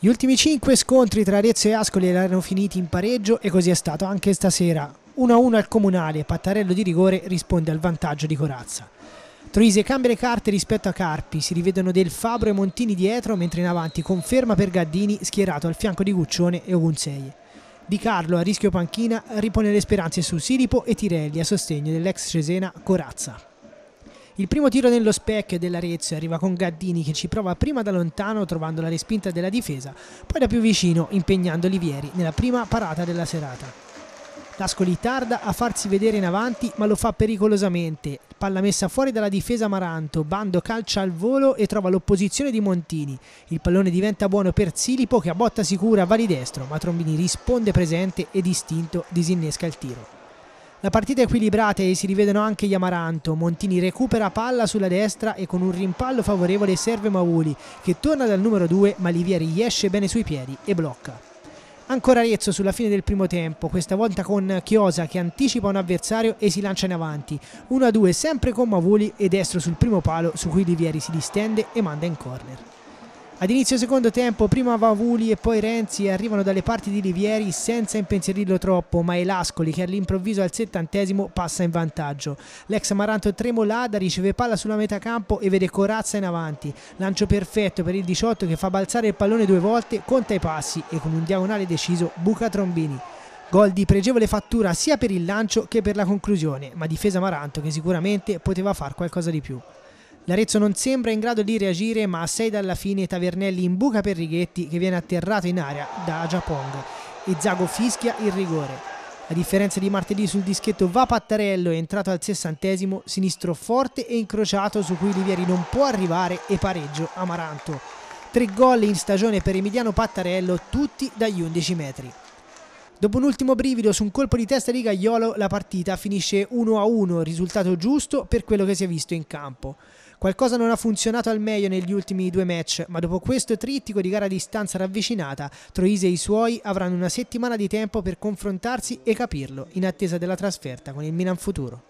Gli ultimi 5 scontri tra Arezzo e Ascoli erano finiti in pareggio e così è stato anche stasera. 1-1 al Comunale, Pattarello di rigore risponde al vantaggio di Corazza. Troise cambia le carte rispetto a Carpi, si rivedono Del Fabro e Montini dietro, mentre in avanti conferma per Gaddini schierato al fianco di Guccione e Ogunsei. Di Carlo a rischio panchina ripone le speranze su Silipo e Tirelli a sostegno dell'ex Cesena Corazza. Il primo tiro nello specchio dell'Arezzo arriva con Gaddini che ci prova prima da lontano trovando la respinta della difesa, poi da più vicino impegnando Olivieri nella prima parata della serata. L'Ascoli tarda a farsi vedere in avanti ma lo fa pericolosamente. Palla messa fuori dalla difesa Maranto, Bando calcia al volo e trova l'opposizione di Montini. Il pallone diventa buono per Silipo che a botta sicura va di destro ma Trombini risponde presente e distinto disinnesca il tiro. La partita è equilibrata e si rivedono anche gli Amaranto. Montini recupera palla sulla destra e con un rimpallo favorevole serve Mauli, che torna dal numero 2 ma Livia riesce bene sui piedi e blocca. Ancora Arezzo sulla fine del primo tempo, questa volta con Chiosa che anticipa un avversario e si lancia in avanti. 1-2 sempre con Mavuli e destro sul primo palo su cui Livieri si distende e manda in corner. Ad inizio secondo tempo prima Vavuli e poi Renzi arrivano dalle parti di Rivieri senza impensierirlo troppo, ma è Lascoli che all'improvviso al settantesimo passa in vantaggio. L'ex Maranto Tremolada riceve palla sulla metà campo e vede Corazza in avanti. Lancio perfetto per il 18 che fa balzare il pallone due volte, conta i passi e con un diagonale deciso buca Trombini. Gol di pregevole fattura sia per il lancio che per la conclusione, ma difesa Maranto che sicuramente poteva far qualcosa di più. L'Arezzo non sembra in grado di reagire ma a 6 dalla fine Tavernelli in buca per Righetti che viene atterrato in aria da Giapong e Zago fischia il rigore. A differenza di martedì sul dischetto va Pattarello, entrato al sessantesimo, sinistro forte e incrociato su cui Livieri non può arrivare e pareggio Amaranto. Tre gol in stagione per Emiliano Pattarello, tutti dagli 11 metri. Dopo un ultimo brivido su un colpo di testa di Gagliolo, la partita finisce 1-1, risultato giusto per quello che si è visto in campo. Qualcosa non ha funzionato al meglio negli ultimi due match, ma dopo questo trittico di gara a distanza ravvicinata, Troise e i suoi avranno una settimana di tempo per confrontarsi e capirlo, in attesa della trasferta con il Milan futuro.